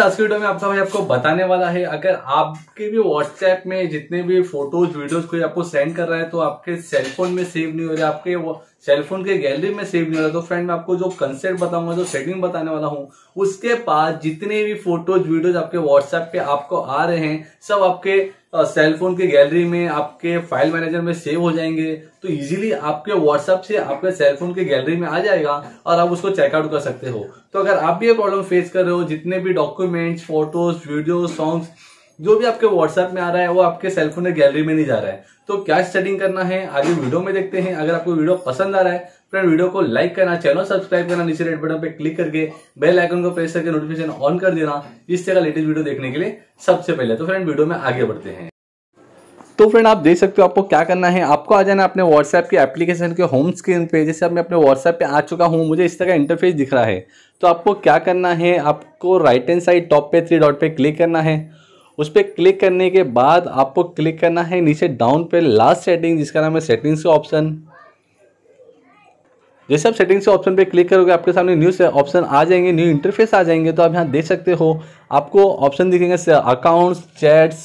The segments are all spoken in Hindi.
आज के वीडियो में आपका भाई आपको बताने वाला है अगर आपके भी व्हाट्सएप में जितने भी फोटोज वीडियोस कोई आपको सेंड कर रहा है तो आपके सेलफोन में सेव नहीं हो है आपके सेलफोन के गैलरी में सेव नहीं होता तो फ्रेंड मैं आपको जो कंसेप्ट बताऊंगा जो सेटिंग बताने वाला हूँ उसके पास जितने भी फोटोज वीडियोज आपके व्हाट्सएप पे आपको आ रहे हैं सब आपके सेलफोन के गैलरी में आपके फाइल मैनेजर में सेव हो जाएंगे तो इजीली आपके व्हाट्सएप से आपके सेलफोन के गैलरी में आ जाएगा और आप उसको चेकआउट कर सकते हो तो अगर आप भी ये प्रॉब्लम फेस कर रहे हो जितने भी डॉक्यूमेंट्स फोटोज वीडियो सॉन्ग्स जो भी आपके व्हाट्सएप में आ रहा है वो आपके सेलफोन या गैलरी में नहीं जा रहा है तो क्या स्टडिंग करना है आगे वीडियो में देखते हैं अगर आपको वीडियो पसंद आ रहा है फ्रेंड वीडियो को लाइक करना चैनल सब्सक्राइब करना नीचे रेड बटन पे क्लिक करके बेल आइकन को प्रेस करके नोटिफिकेशन ऑन कर देना इस तरह लेटेस्ट वीडियो देखने के लिए सबसे पहले तो फ्रेंड वीडियो में आगे बढ़ते हैं तो फ्रेंड आप देख सकते हो आपको क्या करना है आपको आ जाना अपने व्हाट्सएप के एप्लीकेशन के होम स्क्रीन पे जैसे अब मैं अपने व्हाट्सएप पे आ चुका हूँ मुझे इस तरह का इंटरफेस दिख रहा है तो आपको क्या करना है आपको राइट एंड साइड टॉप पे थ्री डॉट पे क्लिक करना है उस पर क्लिक करने के बाद आपको क्लिक करना है नीचे डाउन पे लास्ट सेटिंग जिसका नाम है सेटिंग्स का ऑप्शन जैसे आप सेटिंग्स के ऑप्शन पे क्लिक करोगे आपके सामने न्यू से ऑप्शन आ जाएंगे न्यू इंटरफेस आ जाएंगे तो आप यहाँ देख सकते हो आपको ऑप्शन दिखेंगे accounts chats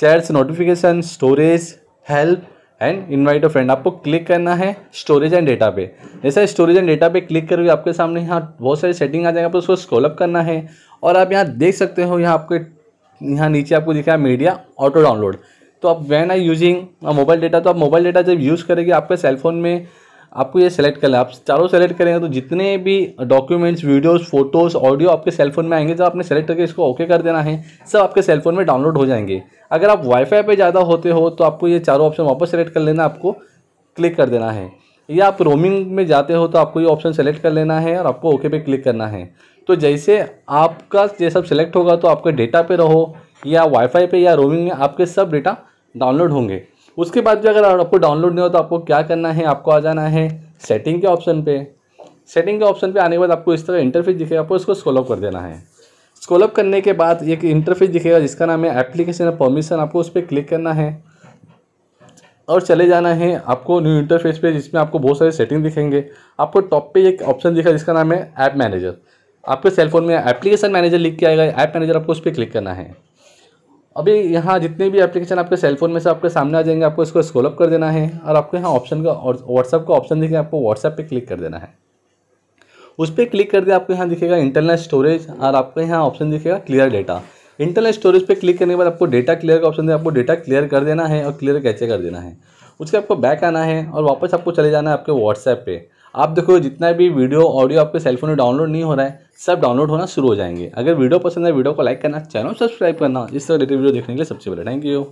chats notification storage help and invite a friend आपको क्लिक करना है स्टोरेज एंड डेटा पे जैसे स्टोरेज एंड डेटा पे क्लिक करोगे आपके सामने यहाँ बहुत सारी सेटिंग आ जाएंगे आपको उसको अप करना है और आप यहाँ देख सकते हो यहाँ आपके यहाँ नीचे आपको दिखा मीडिया ऑटो डाउनलोड तो आप when I using mobile data तो आप मोबाइल डेटा जब यूज़ करेंगे आपके सेलफोन में आपको ये सेलेक्ट करना है आप चारों सेलेक्ट करेंगे तो जितने भी डॉक्यूमेंट्स वीडियोस फोटोज ऑडियो आपके सेलफोन में आएंगे जब आपने सेलेक्ट करके इसको ओके कर देना है सब आपके सेलफोन में डाउनलोड हो जाएंगे अगर आप वाईफाई पे ज़्यादा होते हो तो आपको ये चारों ऑप्शन वापस सेलेक्ट कर लेना आपको क्लिक कर देना है या आप रोमिंग में जाते हो तो आपको ये ऑप्शन सेलेक्ट कर लेना है और आपको ओके पे क्लिक करना है तो जैसे आपका ये सब सेलेक्ट होगा तो आपके डेटा पे रहो या वाईफाई पे या रोमिंग में आपके सब डेटा डाउनलोड होंगे उसके बाद भी अगर आपको डाउनलोड नहीं हो तो आपको क्या करना है आपको आ जाना है सेटिंग के ऑप्शन पे सेटिंग के ऑप्शन पे आने के बाद आपको इस तरह इंटरफेस दिखेगा आपको इसको स्कोलअप कर देना है स्कोलअप करने के बाद एक इंटरफेस दिखेगा जिसका नाम है एप्लीकेशन परमिशन आपको उस पर क्लिक करना है और चले जाना है आपको न्यू इंटरफेस पे जिसमें आपको बहुत सारे सेटिंग दिखेंगे आपको टॉप पे एक ऑप्शन दिखा जिसका नाम है ऐप मैनेजर आपके सेलफोन में एप्लीकेशन मैनेजर लिख के आएगा ऐप मैनेजर आपको उस पर क्लिक करना है अभी यहाँ जितने भी एप्लीकेशन आपके सेलफोन में से आपके सामने आ जाएंगे आपको इसको स्कोलअप कर देना है और आपको यहाँ ऑप्शन का और व्हाट्सअप का ऑप्शन दिखेगा आपको व्हाट्सएप पे क्लिक कर देना है उस पर क्लिक कर दिया आपको यहाँ दिखेगा इंटरनल स्टोरेज और आपको यहाँ ऑप्शन दिखेगा क्लियर डेटा इंटरनल स्टोरेज पे क्लिक करने के बाद आपको डेटा क्लियर का ऑप्शन दे आपको डेटा क्लियर कर देना है और क्लियर कैसे कर देना है उसके आपको बैक आना है और वापस आपको चले जाना है आपके व्हाट्सएप पे आप देखो जितना भी वीडियो ऑडियो आपके सेलफोन में डाउनलोड नहीं हो रहा है सब डाउनलोड होना शुरू हो जाएंगे अगर वीडियो पसंद है वीडियो को लाइक करना चैनल सब्सक्राइब करना इस तरह रिलेटेड वीडियो देखने के लिए सबसे पहले थैंक यू